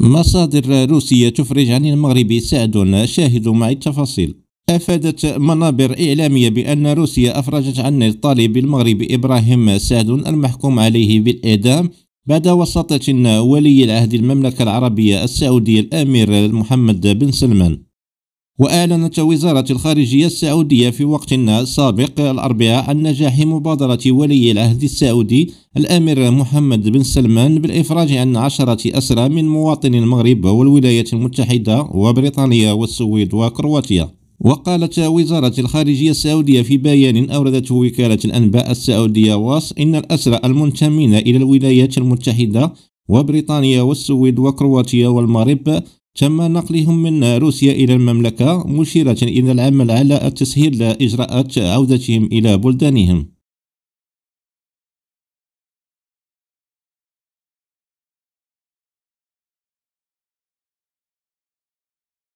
مصادر روسية تفرج عن المغرب سعد شاهد معي التفاصيل أفادت منابر إعلامية بأن روسيا أفرجت عن الطالب المغربي إبراهيم سعد المحكوم عليه بالإعدام بعد وساطة ولي العهد المملكة العربية السعودية الأمير محمد بن سلمان وأعلنت وزارة الخارجية السعودية في وقت سابق الأربعاء عن نجاح مبادرة ولي العهد السعودي الأمير محمد بن سلمان بالإفراج عن عشرة أسرى من مواطني المغرب والولايات المتحدة وبريطانيا والسويد وكرواتيا وقالت وزارة الخارجية السعودية في بيان أوردته وكالة الأنباء السعودية واس إن الأسرى المنتمين إلى الولايات المتحدة وبريطانيا والسويد وكرواتيا والمغرب تم نقلهم من روسيا إلى المملكة مشيرة إلى العمل على تسهيل إجراءات عودتهم إلى بلدانهم